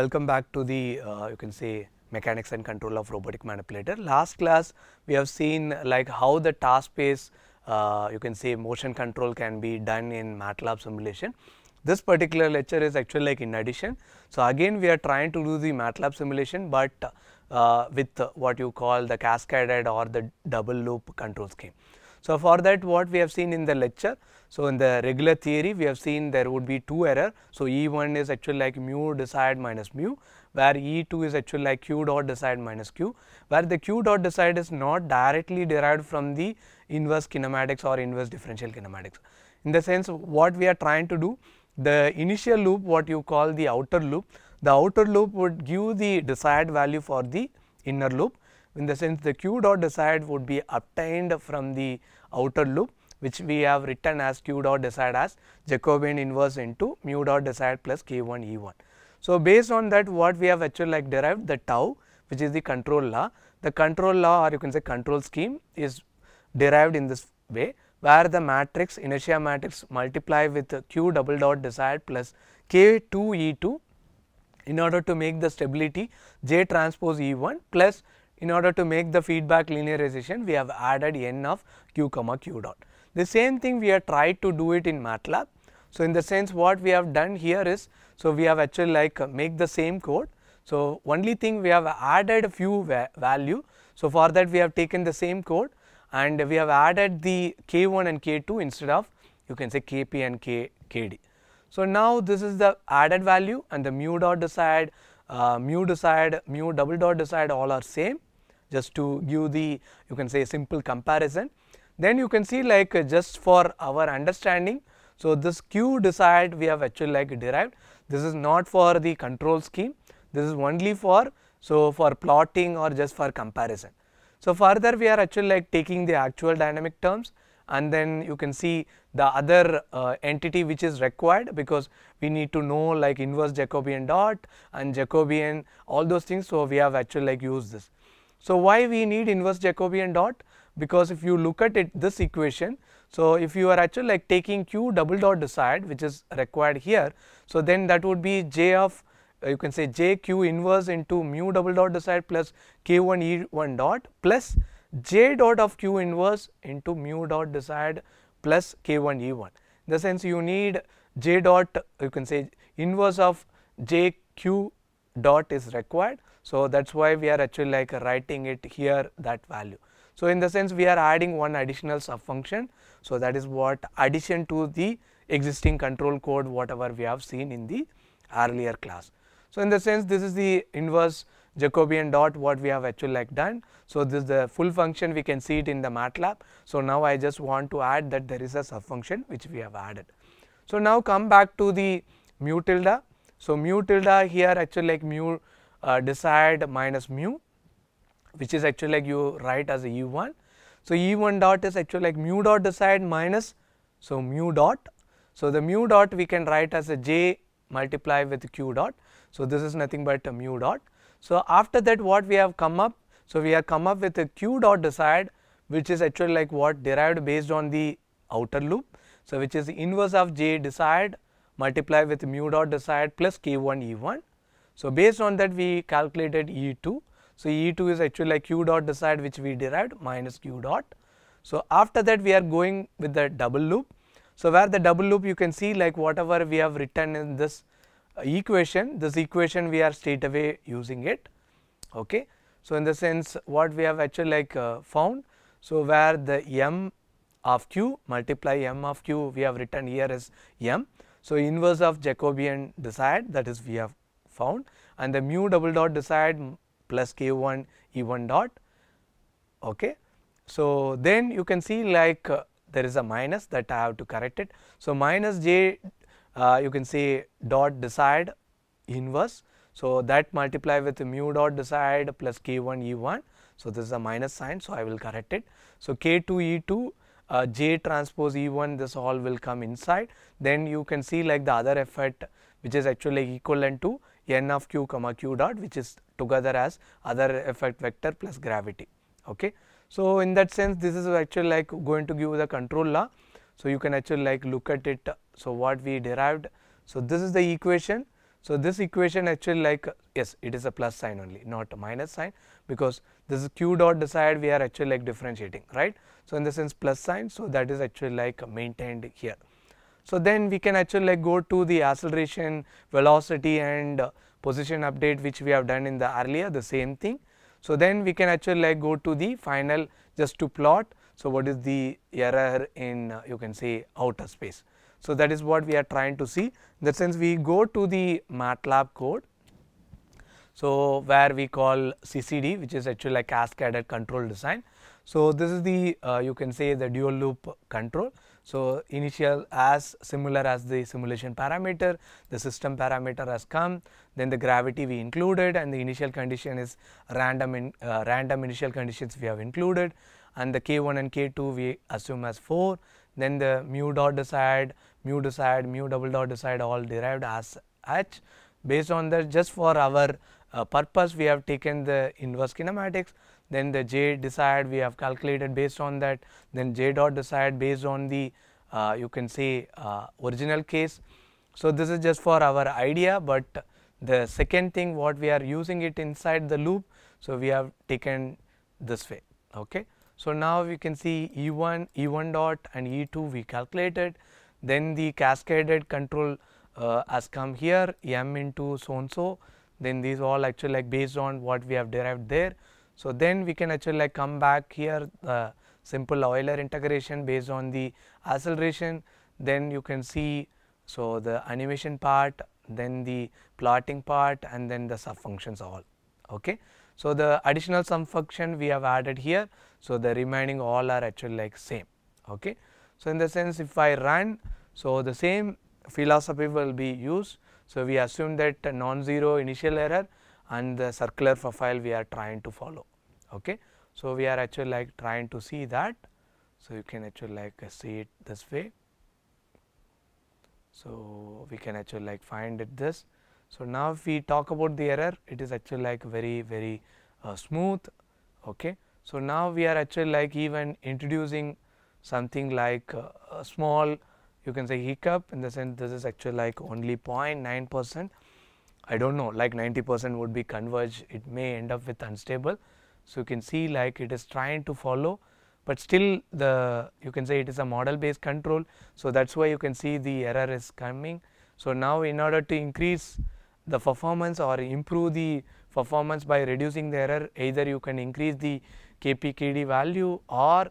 Welcome back to the, uh, you can say, mechanics and control of robotic manipulator. Last class, we have seen like how the task space, uh, you can say motion control can be done in MATLAB simulation. This particular lecture is actually like in addition. So, again we are trying to do the MATLAB simulation, but uh, with what you call the cascaded or the double loop control scheme. So, for that what we have seen in the lecture. So, in the regular theory we have seen there would be two error. So, E1 is actually like mu desired minus mu where E2 is actually like q dot desired minus q where the q dot desired is not directly derived from the inverse kinematics or inverse differential kinematics. In the sense what we are trying to do the initial loop what you call the outer loop the outer loop would give the desired value for the inner loop in the sense the q dot desired would be obtained from the outer loop which we have written as q dot desired as Jacobian inverse into mu dot desired plus k1 e1. So, based on that what we have actually like derived the tau which is the control law, the control law or you can say control scheme is derived in this way where the matrix inertia matrix multiply with q double dot desired plus k2 e2 in order to make the stability j transpose e1 plus in order to make the feedback linearization we have added n of q comma q dot. The same thing we have tried to do it in MATLAB. So, in the sense what we have done here is, so we have actually like uh, make the same code. So, only thing we have added a few va value. So, for that we have taken the same code and we have added the k1 and k2 instead of you can say kp and k k d. kd. So, now this is the added value and the mu dot decide, uh, mu decide, mu double dot decide all are same just to give the you can say simple comparison. Then you can see like just for our understanding, so this Q desired we have actually like derived. This is not for the control scheme, this is only for so for plotting or just for comparison. So further we are actually like taking the actual dynamic terms and then you can see the other uh, entity which is required because we need to know like inverse Jacobian dot and Jacobian all those things. So, we have actually like used this. So, why we need inverse Jacobian dot? Because if you look at it this equation, so if you are actually like taking q double dot desired which is required here, so then that would be j of uh, you can say j q inverse into mu double dot desired plus k 1 e 1 dot plus j dot of q inverse into mu dot desired plus k 1 e 1. In the sense you need j dot you can say inverse of j q dot is required. So, that is why we are actually like writing it here that value. So, in the sense we are adding one additional sub function. So, that is what addition to the existing control code whatever we have seen in the earlier class. So, in the sense this is the inverse Jacobian dot what we have actually like done. So, this is the full function we can see it in the MATLAB. So, now I just want to add that there is a sub function which we have added. So, now come back to the mu tilde. So, mu tilde here actually like mu uh, desired minus mu which is actually like you write as a u1. So, e one dot is actually like mu dot desired minus so mu dot. So, the mu dot we can write as a j multiply with q dot. So, this is nothing but a mu dot. So, after that what we have come up? So, we have come up with a q dot desired which is actually like what derived based on the outer loop. So, which is inverse of j desired multiply with mu dot desired plus k 1 e 1. So, based on that we calculated E2. So, E2 is actually like Q dot desired which we derived minus Q dot. So, after that we are going with the double loop. So, where the double loop you can see like whatever we have written in this uh, equation, this equation we are straight away using it. Okay. So, in the sense what we have actually like uh, found. So, where the m of q multiply m of q we have written here is m. So, inverse of Jacobian desired that is we have found and the mu double dot desired plus k1 e1 dot. Okay. So, then you can see like uh, there is a minus that I have to correct it. So, minus j uh, you can say dot desired inverse. So, that multiply with mu dot desired plus k1 e1. So, this is a minus sign. So, I will correct it. So, k2 e2 uh, j transpose e1 this all will come inside. Then you can see like the other effect which is actually equivalent to n of q comma q dot which is together as other effect vector plus gravity. Okay. So, in that sense this is actually like going to give the control law. So, you can actually like look at it. So, what we derived. So, this is the equation. So, this equation actually like yes it is a plus sign only not a minus sign because this is q dot desired we are actually like differentiating right. So, in the sense plus sign. So, that is actually like maintained here. So, then we can actually like go to the acceleration, velocity and uh, position update which we have done in the earlier the same thing. So, then we can actually like go to the final just to plot. So, what is the error in uh, you can say outer space. So, that is what we are trying to see in that sense we go to the MATLAB code. So, where we call CCD which is actually like cascaded control design. So, this is the uh, you can say the dual loop control. So initial as similar as the simulation parameter, the system parameter has come, then the gravity we included and the initial condition is random, in, uh, random initial conditions we have included and the k1 and k2 we assume as 4, then the mu dot decide, mu decide, mu double dot decide all derived as h. Based on that just for our uh, purpose we have taken the inverse kinematics then the j desired we have calculated based on that then j dot desired based on the uh, you can say uh, original case. So, this is just for our idea, but the second thing what we are using it inside the loop. So, we have taken this way. Okay. So, now we can see E1, E1 dot and E2 we calculated then the cascaded control uh, has come here m into so and so then these all actually like based on what we have derived there. So, then we can actually like come back here the simple Euler integration based on the acceleration then you can see so the animation part then the plotting part and then the sub functions all. Okay. So, the additional sum function we have added here. So, the remaining all are actually like same. Okay. So, in the sense if I run so the same philosophy will be used. So, we assume that non-zero initial error and the circular profile we are trying to follow okay. So, we are actually like trying to see that. So, you can actually like see it this way. So, we can actually like find it this. So, now if we talk about the error it is actually like very very uh, smooth okay. So, now we are actually like even introducing something like uh, a small you can say hiccup in the sense this is actually like only 0.9 percent. I do not know like 90 percent would be converge it may end up with unstable. So, you can see like it is trying to follow, but still the you can say it is a model based control. So, that is why you can see the error is coming. So, now in order to increase the performance or improve the performance by reducing the error either you can increase the KPKD value or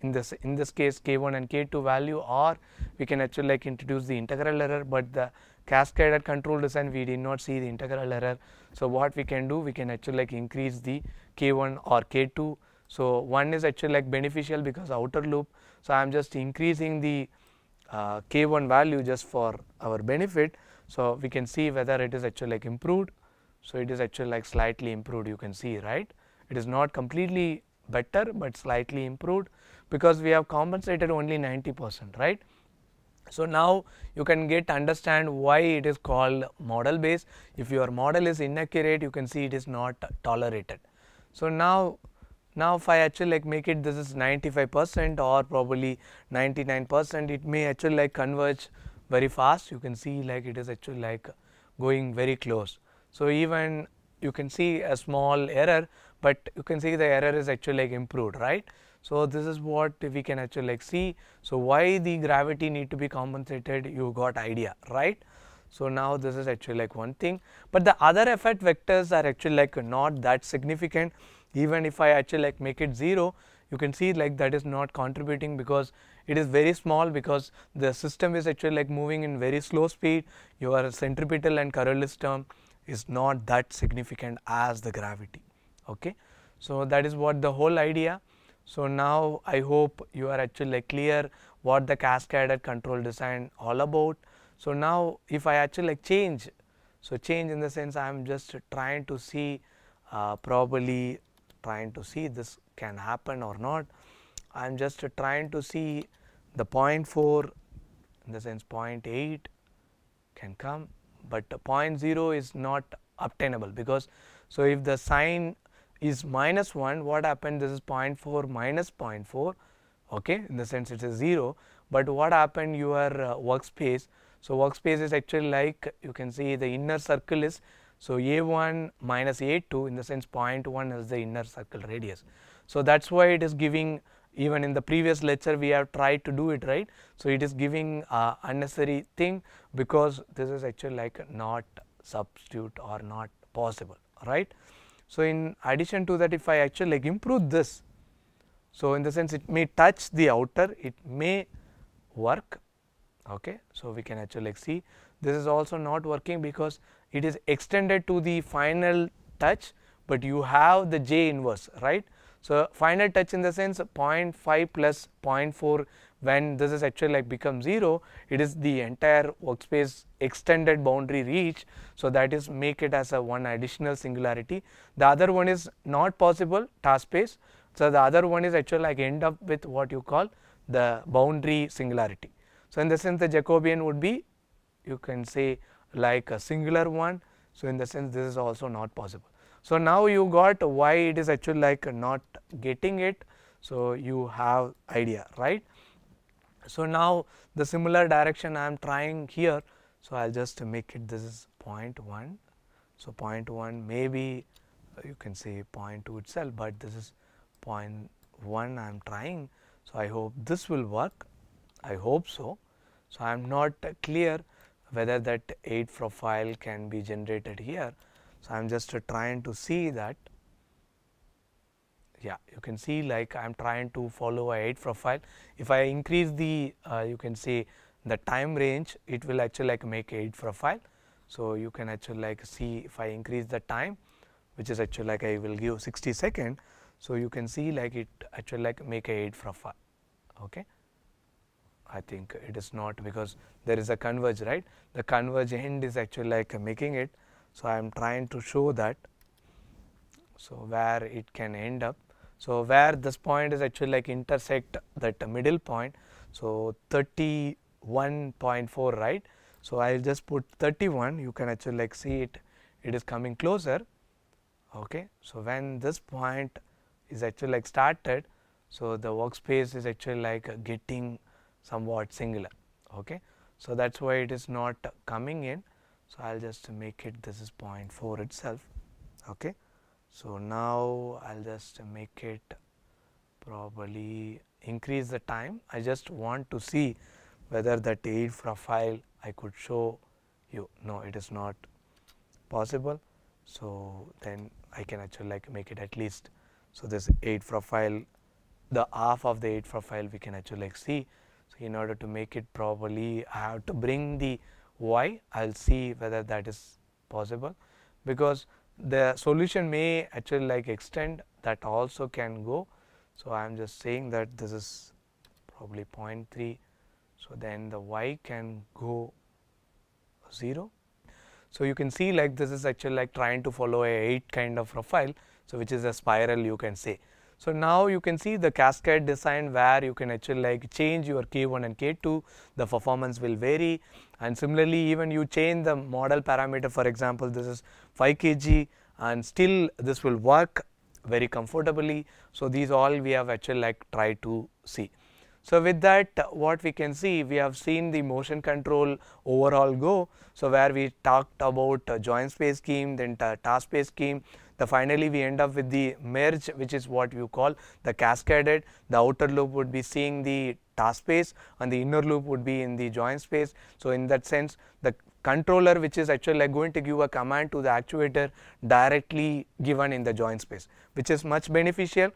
in this in this case k1 and k2 value or we can actually like introduce the integral error, but the cascaded control design we did not see the integral error. So, what we can do we can actually like increase the k1 or k2. So, one is actually like beneficial because outer loop. So, I am just increasing the uh, k1 value just for our benefit. So, we can see whether it is actually like improved. So, it is actually like slightly improved you can see right. It is not completely better, but slightly improved because we have compensated only 90 percent right. So now you can get understand why it is called model base. If your model is inaccurate, you can see it is not tolerated. So now, now if I actually like make it this is 95% or probably 99%, it may actually like converge very fast. You can see like it is actually like going very close. So even you can see a small error, but you can see the error is actually like improved, right. So, this is what we can actually like see. So, why the gravity need to be compensated you got idea right. So, now this is actually like one thing, but the other effect vectors are actually like not that significant even if I actually like make it 0 you can see like that is not contributing because it is very small because the system is actually like moving in very slow speed your centripetal and Coriolis term is not that significant as the gravity. Okay. So, that is what the whole idea. So now I hope you are actually clear what the cascaded control design all about. So now if I actually change, so change in the sense I am just trying to see uh, probably trying to see this can happen or not. I am just trying to see the 0.4 in the sense 0.8 can come, but 0.0 is not obtainable because so if the sign is minus 1, what happened? This is 0.4 minus 0.4, okay, in the sense it is 0. But what happened your uh, workspace? So, workspace is actually like you can see the inner circle is, so A1 minus A2 in the sense 0.1 is the inner circle radius. So, that is why it is giving even in the previous lecture we have tried to do it right. So, it is giving uh, unnecessary thing because this is actually like not substitute or not possible right. So, in addition to that if I actually like improve this, so in the sense it may touch the outer, it may work. Okay. So, we can actually like see this is also not working because it is extended to the final touch, but you have the J inverse right. So, final touch in the sense 0.5 plus 0.4 when this is actually like become 0 it is the entire workspace extended boundary reach. So, that is make it as a one additional singularity. The other one is not possible task space. So, the other one is actually like end up with what you call the boundary singularity. So, in the sense the Jacobian would be you can say like a singular one. So, in the sense this is also not possible. So, now you got why it is actually like not getting it. So, you have idea right. So, now the similar direction I am trying here. So, I will just make it this is 0.1. So, 0.1 maybe you can say 0.2 itself, but this is 0.1 I am trying. So, I hope this will work I hope so. So, I am not clear whether that 8 profile can be generated here. So, I am just trying to see that yeah you can see like I am trying to follow a 8 profile. If I increase the uh, you can see the time range it will actually like make 8 profile. So, you can actually like see if I increase the time which is actually like I will give 60 second. So, you can see like it actually like make a 8 profile ok. I think it is not because there is a converge right the converge end is actually like making it so, I am trying to show that. So, where it can end up. So, where this point is actually like intersect that middle point. So, 31.4 right. So, I will just put 31 you can actually like see it it is coming closer. Okay. So, when this point is actually like started. So, the workspace is actually like getting somewhat singular. Okay. So, that is why it is not coming in. So, I will just make it this is 0.4 itself. Okay. So, now I will just make it probably increase the time. I just want to see whether that for profile I could show you. No, it is not possible. So, then I can actually like make it at least. So, this 8 profile the half of the 8 profile we can actually like see. So, in order to make it properly I have to bring the Y, will see whether that is possible because the solution may actually like extend that also can go. So, I am just saying that this is probably 0.3. So, then the y can go 0. So, you can see like this is actually like trying to follow a 8 kind of profile. So, which is a spiral you can say. So now you can see the cascade design where you can actually like change your K1 and K2, the performance will vary and similarly even you change the model parameter for example this is 5 kg and still this will work very comfortably. So these all we have actually like tried to see. So with that what we can see we have seen the motion control overall go. So where we talked about joint space scheme then task space scheme the finally we end up with the merge which is what you call the cascaded the outer loop would be seeing the task space and the inner loop would be in the join space so in that sense the controller which is actually like going to give a command to the actuator directly given in the join space which is much beneficial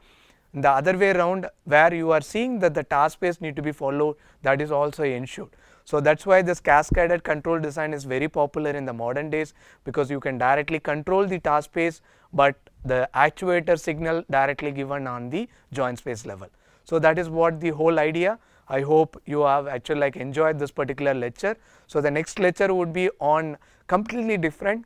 the other way around where you are seeing that the task space need to be followed that is also ensured. So, that is why this cascaded control design is very popular in the modern days because you can directly control the task space but the actuator signal directly given on the joint space level. So, that is what the whole idea. I hope you have actually like enjoyed this particular lecture. So, the next lecture would be on completely different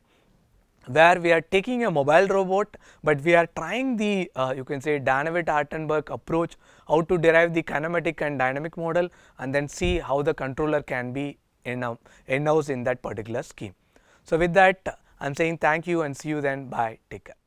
where we are taking a mobile robot, but we are trying the uh, you can say Danavit-Artenberg approach how to derive the kinematic and dynamic model and then see how the controller can be in-house in that particular scheme. So, with that I'm saying thank you and see you then. Bye. Take care.